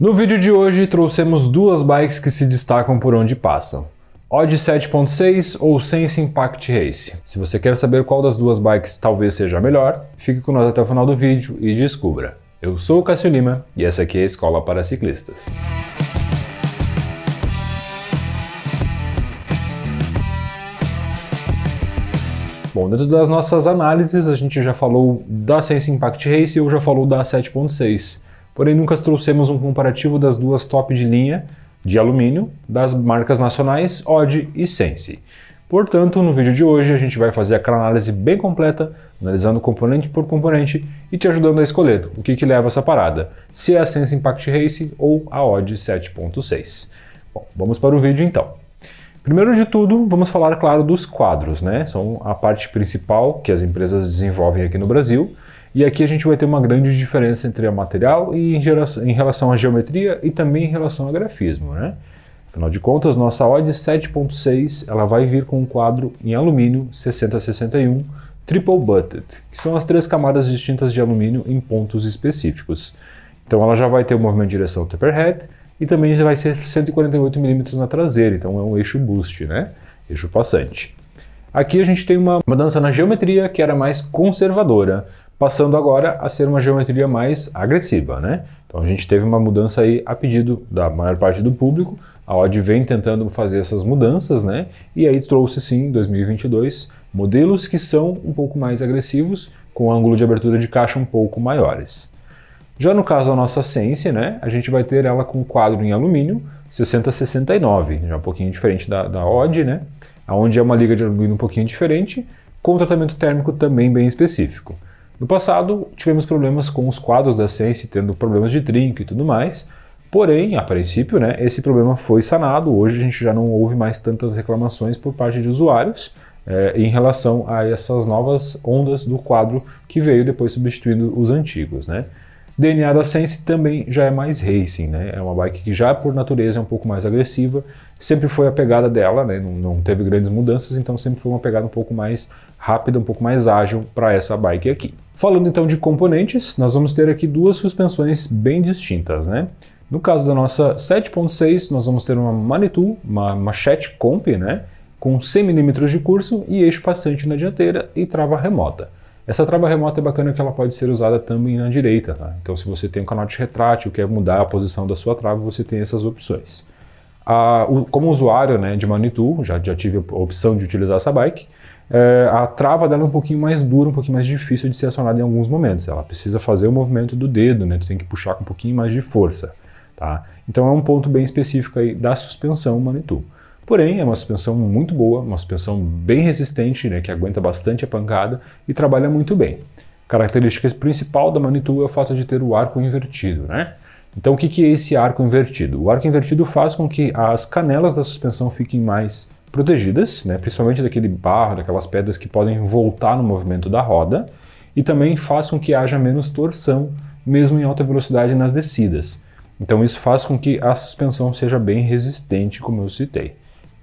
No vídeo de hoje trouxemos duas bikes que se destacam por onde passam. Odd 7.6 ou Sense Impact Race. Se você quer saber qual das duas bikes talvez seja a melhor, fique com nós até o final do vídeo e descubra. Eu sou o Cássio Lima e essa aqui é a Escola para Ciclistas. Bom, dentro das nossas análises, a gente já falou da Sense Impact Race e eu já falou da 7.6 porém nunca trouxemos um comparativo das duas top de linha de alumínio das marcas nacionais Odd e Sense. Portanto, no vídeo de hoje a gente vai fazer aquela análise bem completa, analisando componente por componente e te ajudando a escolher o que, que leva essa parada, se é a Sense Impact Race ou a Odd 7.6. Bom, vamos para o vídeo então. Primeiro de tudo, vamos falar, claro, dos quadros, né? São a parte principal que as empresas desenvolvem aqui no Brasil, e aqui a gente vai ter uma grande diferença entre a material e em, geração, em relação à geometria e também em relação a grafismo, né? Afinal de contas, nossa odd 7.6 ela vai vir com um quadro em alumínio 6061 triple butted, que são as três camadas distintas de alumínio em pontos específicos. Então ela já vai ter o movimento de direção taperhead e também vai ser 148 mm na traseira, então é um eixo boost, né? Eixo passante. Aqui a gente tem uma mudança na geometria que era mais conservadora, passando agora a ser uma geometria mais agressiva, né? Então a gente teve uma mudança aí a pedido da maior parte do público, a Odd vem tentando fazer essas mudanças, né? E aí trouxe sim, em 2022, modelos que são um pouco mais agressivos, com ângulo de abertura de caixa um pouco maiores. Já no caso da nossa Sense, né, a gente vai ter ela com quadro em alumínio 6069, já um pouquinho diferente da, da Odd, né, onde é uma liga de alumínio um pouquinho diferente, com tratamento térmico também bem específico. No passado, tivemos problemas com os quadros da Sense tendo problemas de trinco e tudo mais, porém, a princípio, né, esse problema foi sanado, hoje a gente já não ouve mais tantas reclamações por parte de usuários, é, em relação a essas novas ondas do quadro que veio depois substituindo os antigos. Né? DNA da Sense também já é mais racing, né? É uma bike que já por natureza é um pouco mais agressiva, sempre foi a pegada dela, né? Não, não teve grandes mudanças, então sempre foi uma pegada um pouco mais rápida, um pouco mais ágil para essa bike aqui. Falando então de componentes, nós vamos ter aqui duas suspensões bem distintas, né? No caso da nossa 7.6, nós vamos ter uma Manitou, uma machete comp, né? Com 100 mm de curso e eixo passante na dianteira e trava remota. Essa trava remota é bacana que ela pode ser usada também na direita, tá? Então se você tem um de retrátil, quer mudar a posição da sua trava, você tem essas opções. o, como usuário né, de Manitou, já, já tive a opção de utilizar essa bike, é, a trava dela é um pouquinho mais dura, um pouquinho mais difícil de ser acionada em alguns momentos. Ela precisa fazer o movimento do dedo, né? Tu tem que puxar com um pouquinho mais de força, tá? Então é um ponto bem específico aí da suspensão Manitou. Porém, é uma suspensão muito boa, uma suspensão bem resistente, né, que aguenta bastante a pancada e trabalha muito bem. Característica principal da Manitou é o fato de ter o arco invertido, né? Então, o que é esse arco invertido? O arco invertido faz com que as canelas da suspensão fiquem mais protegidas, né? principalmente daquele barro, daquelas pedras que podem voltar no movimento da roda, e também faz com que haja menos torção, mesmo em alta velocidade nas descidas. Então, isso faz com que a suspensão seja bem resistente, como eu citei.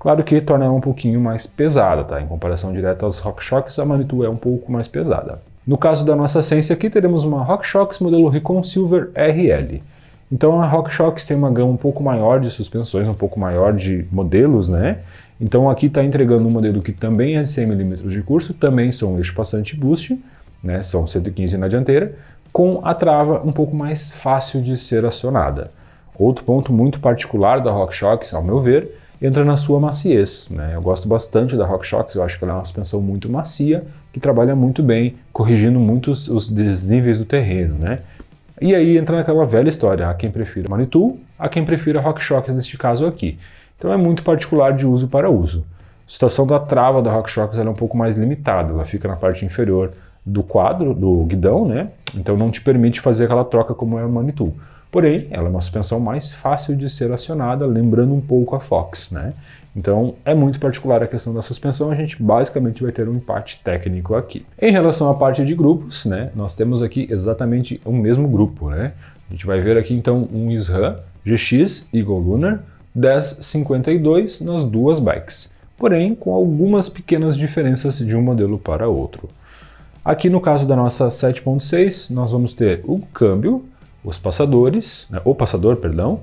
Claro que torna ela um pouquinho mais pesada, tá? Em comparação direta aos RockShox, a Manitou é um pouco mais pesada. No caso da nossa Sense aqui, teremos uma RockShox modelo Recon Silver RL. Então a RockShox tem uma gama um pouco maior de suspensões, um pouco maior de modelos, né? Então aqui está entregando um modelo que também é 100mm de curso, também são eixo passante boost, né? São 115 na dianteira, com a trava um pouco mais fácil de ser acionada. Outro ponto muito particular da RockShox, ao meu ver, entra na sua maciez. Né? Eu gosto bastante da RockShox, eu acho que ela é uma suspensão muito macia, que trabalha muito bem, corrigindo muito os, os desníveis do terreno. Né? E aí entra naquela velha história, a quem prefira Manitou, a quem prefira RockShox neste caso aqui. Então é muito particular de uso para uso. A situação da trava da RockShox é um pouco mais limitada, ela fica na parte inferior do quadro, do guidão, né? Então não te permite fazer aquela troca como é o Manitou. Porém, ela é uma suspensão mais fácil de ser acionada, lembrando um pouco a Fox, né? Então, é muito particular a questão da suspensão, a gente basicamente vai ter um empate técnico aqui. Em relação à parte de grupos, né, nós temos aqui exatamente o mesmo grupo, né? A gente vai ver aqui então um SRAM GX Eagle Lunar 1052 nas duas bikes, porém com algumas pequenas diferenças de um modelo para outro. Aqui no caso da nossa 7.6, nós vamos ter o câmbio, os passadores, né, o passador, perdão,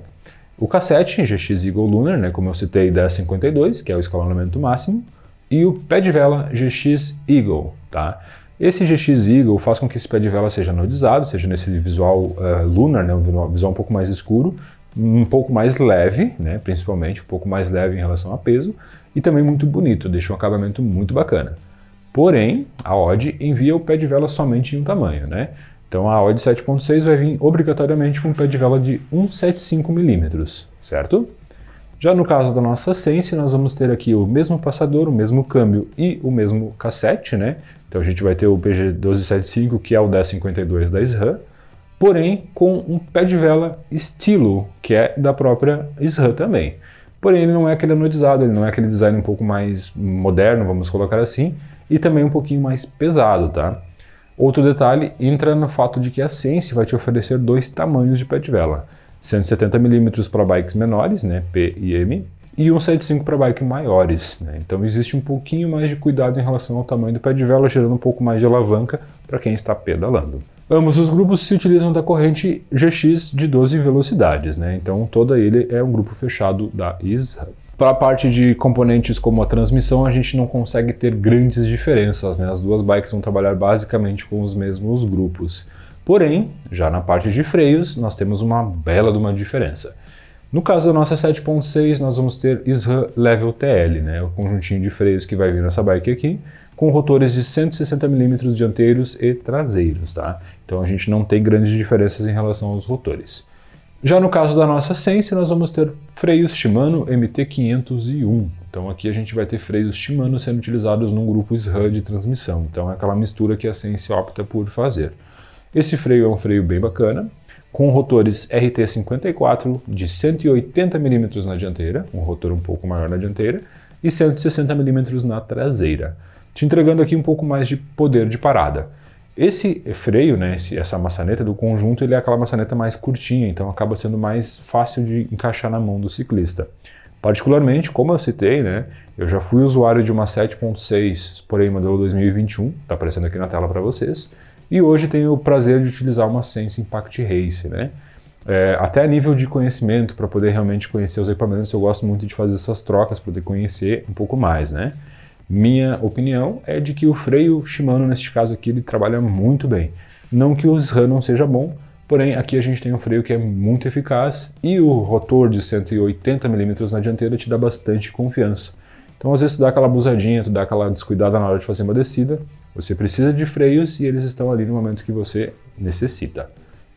o cassete GX Eagle Lunar, né, como eu citei, 1052, que é o escalonamento máximo, e o pé de vela GX Eagle, tá? Esse GX Eagle faz com que esse pé de vela seja anodizado, seja nesse visual uh, lunar, né, um visual um pouco mais escuro, um pouco mais leve, né, principalmente, um pouco mais leve em relação a peso, e também muito bonito, deixa um acabamento muito bacana. Porém, a Odd envia o pé de vela somente em um tamanho, né? Então a odd 7.6 vai vir obrigatoriamente com um pé de vela de 175 milímetros, certo? Já no caso da nossa Sense, nós vamos ter aqui o mesmo passador, o mesmo câmbio e o mesmo cassete, né? Então a gente vai ter o PG1275, que é o 1052 da SRAM, porém com um pé de vela estilo, que é da própria SRAM também. Porém ele não é aquele anodizado, ele não é aquele design um pouco mais moderno, vamos colocar assim, e também um pouquinho mais pesado, tá? Outro detalhe entra no fato de que a Sense vai te oferecer dois tamanhos de pé de vela, 170mm para bikes menores, né, P e M, e 175 para bike maiores. Né? Então existe um pouquinho mais de cuidado em relação ao tamanho do pé de vela, gerando um pouco mais de alavanca para quem está pedalando. Ambos os grupos se utilizam da corrente GX de 12 velocidades, né? então toda ele é um grupo fechado da ISHUB. Para a parte de componentes como a transmissão, a gente não consegue ter grandes diferenças, né? As duas bikes vão trabalhar basicamente com os mesmos grupos. Porém, já na parte de freios, nós temos uma bela de uma diferença. No caso da nossa 7.6, nós vamos ter SRAM Level TL, né? o conjuntinho de freios que vai vir nessa bike aqui, com rotores de 160mm dianteiros e traseiros. Tá? Então a gente não tem grandes diferenças em relação aos rotores. Já no caso da nossa Sense, nós vamos ter freios Shimano MT501. Então aqui a gente vai ter freios Shimano sendo utilizados num grupo SRAM de transmissão. Então é aquela mistura que a Sense opta por fazer. Esse freio é um freio bem bacana, com rotores RT54 de 180 mm na dianteira, um rotor um pouco maior na dianteira, e 160 mm na traseira, te entregando aqui um pouco mais de poder de parada. Esse freio, né, esse, essa maçaneta do conjunto, ele é aquela maçaneta mais curtinha, então acaba sendo mais fácil de encaixar na mão do ciclista. Particularmente, como eu citei, né, eu já fui usuário de uma 7.6, porém modelo 2021, está aparecendo aqui na tela para vocês, e hoje tenho o prazer de utilizar uma Sense Impact Race, né? É, até a nível de conhecimento, para poder realmente conhecer os equipamentos, eu gosto muito de fazer essas trocas, para poder conhecer um pouco mais, né? Minha opinião é de que o freio Shimano, neste caso aqui, ele trabalha muito bem. Não que o SRAM não seja bom, porém aqui a gente tem um freio que é muito eficaz e o rotor de 180mm na dianteira te dá bastante confiança. Então às vezes tu dá aquela abusadinha, tu dá aquela descuidada na hora de fazer uma descida, você precisa de freios e eles estão ali no momento que você necessita.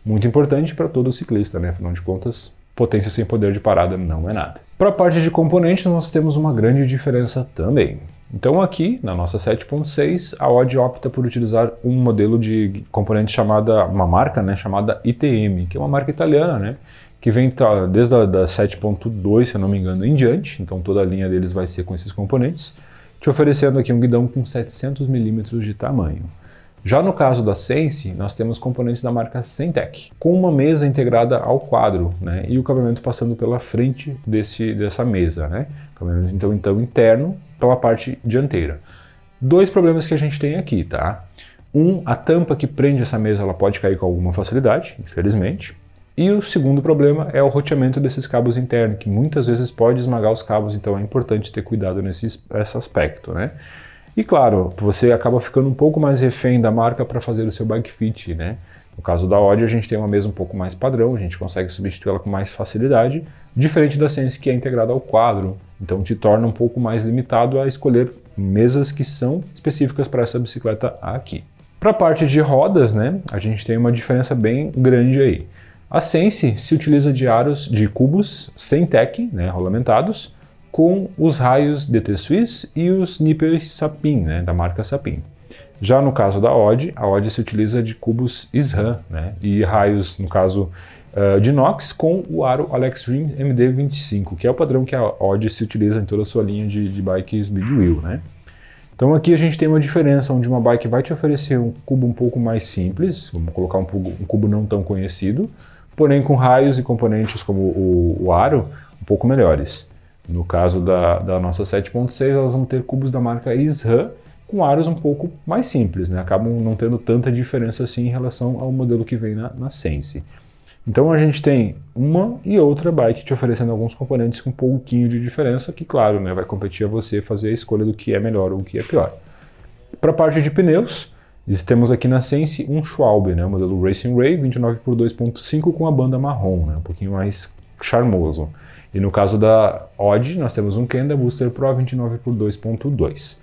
Muito importante para todo ciclista, né? Afinal de contas, potência sem poder de parada não é nada. Para a parte de componentes, nós temos uma grande diferença também. Então aqui, na nossa 7.6, a Odd opta por utilizar um modelo de componente chamada, uma marca, né, chamada ITM, que é uma marca italiana, né, que vem desde a da 7.2, se eu não me engano, em diante, então toda a linha deles vai ser com esses componentes, te oferecendo aqui um guidão com 700 mm de tamanho. Já no caso da Sense, nós temos componentes da marca Sentec, com uma mesa integrada ao quadro, né, e o cabimento passando pela frente desse, dessa mesa, né, pelo menos então, então interno, pela parte dianteira. Dois problemas que a gente tem aqui, tá? Um, a tampa que prende essa mesa ela pode cair com alguma facilidade, infelizmente. E o segundo problema é o roteamento desses cabos internos, que muitas vezes pode esmagar os cabos, então é importante ter cuidado nesse esse aspecto, né? E claro, você acaba ficando um pouco mais refém da marca para fazer o seu bike fit, né? No caso da Audi, a gente tem uma mesa um pouco mais padrão, a gente consegue substituí-la com mais facilidade, diferente da Sense que é integrada ao quadro, então te torna um pouco mais limitado a escolher mesas que são específicas para essa bicicleta aqui. Para a parte de rodas, né, a gente tem uma diferença bem grande aí. A Sense se utiliza de aros de cubos sem tech, né, rolamentados, com os raios DT Swiss e os nippers Sapin, né, da marca Sapin. Já no caso da Odd, a Odd se utiliza de cubos SRAM, né, e raios, no caso, eh, de inox com o aro Alex Rim MD25, que é o padrão que a Odyssey utiliza em toda a sua linha de, de bikes big wheel, né? Então aqui a gente tem uma diferença onde uma bike vai te oferecer um cubo um pouco mais simples, vamos colocar um cubo, um cubo não tão conhecido, porém com raios e componentes como o, o aro um pouco melhores. No caso da, da nossa 7.6, elas vão ter cubos da marca Isram com aros um pouco mais simples, né? acabam não tendo tanta diferença assim em relação ao modelo que vem na, na Sense. Então a gente tem uma e outra bike te oferecendo alguns componentes com um pouquinho de diferença, que claro, né, vai competir a você fazer a escolha do que é melhor ou o que é pior. Para a parte de pneus, temos aqui na Sense um Schwalbe, né, modelo Racing Ray 29 por 2.5 com a banda marrom, né, um pouquinho mais charmoso. E no caso da Odd, nós temos um Kenda Booster Pro 29 por 2.2.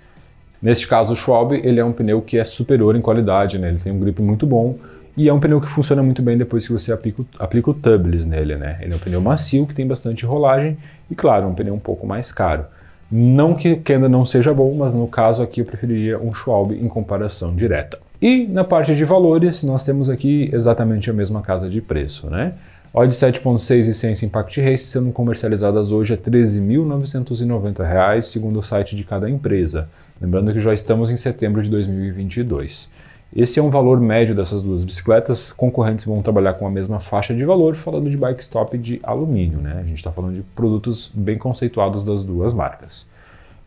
Neste caso, o Schwalbe ele é um pneu que é superior em qualidade, né? ele tem um grip muito bom, e é um pneu que funciona muito bem depois que você aplica, aplica o tubeless nele, né? Ele é um pneu macio, que tem bastante rolagem e, claro, um pneu um pouco mais caro. Não que Kenda não seja bom, mas no caso aqui eu preferiria um Schwalbe em comparação direta. E na parte de valores, nós temos aqui exatamente a mesma casa de preço, né? Odd 7.6 e Sense Impact Race sendo comercializadas hoje a R$ 13.990, segundo o site de cada empresa. Lembrando que já estamos em setembro de 2022. Esse é um valor médio dessas duas bicicletas. Concorrentes vão trabalhar com a mesma faixa de valor, falando de bike stop de alumínio, né? A gente está falando de produtos bem conceituados das duas marcas.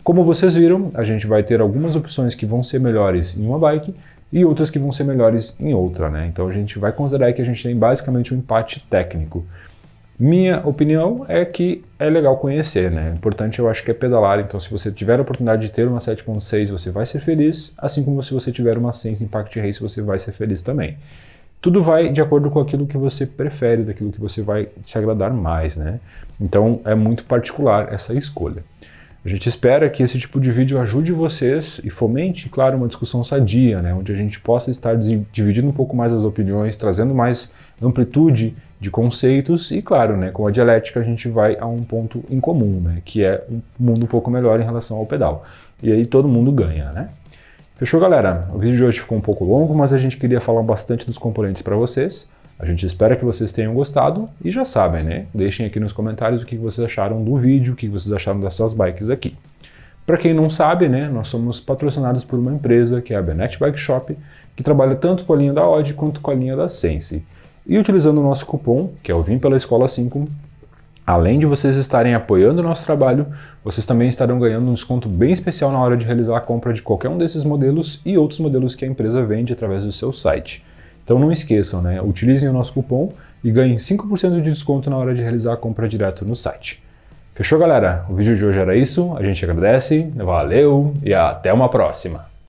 Como vocês viram, a gente vai ter algumas opções que vão ser melhores em uma bike e outras que vão ser melhores em outra, né? Então a gente vai considerar que a gente tem basicamente um empate técnico. Minha opinião é que é legal conhecer, né? O é importante eu acho que é pedalar, então se você tiver a oportunidade de ter uma 7.6, você vai ser feliz, assim como se você tiver uma Sense Impact Race, você vai ser feliz também. Tudo vai de acordo com aquilo que você prefere, daquilo que você vai te agradar mais, né? Então é muito particular essa escolha. A gente espera que esse tipo de vídeo ajude vocês e fomente, claro, uma discussão sadia, né? onde a gente possa estar dividindo um pouco mais as opiniões, trazendo mais amplitude de conceitos e, claro, né, com a dialética a gente vai a um ponto em comum, né, que é um mundo um pouco melhor em relação ao pedal. E aí todo mundo ganha, né? Fechou, galera? O vídeo de hoje ficou um pouco longo, mas a gente queria falar bastante dos componentes para vocês. A gente espera que vocês tenham gostado e já sabem, né? Deixem aqui nos comentários o que vocês acharam do vídeo, o que vocês acharam dessas bikes aqui. Para quem não sabe, né, nós somos patrocinados por uma empresa que é a Benet Bike Shop, que trabalha tanto com a linha da Odd quanto com a linha da Sense. E utilizando o nosso cupom, que é o VIM pela Escola 5, além de vocês estarem apoiando o nosso trabalho, vocês também estarão ganhando um desconto bem especial na hora de realizar a compra de qualquer um desses modelos e outros modelos que a empresa vende através do seu site. Então não esqueçam, né? utilizem o nosso cupom e ganhem 5% de desconto na hora de realizar a compra direto no site. Fechou, galera? O vídeo de hoje era isso. A gente agradece, valeu e até uma próxima!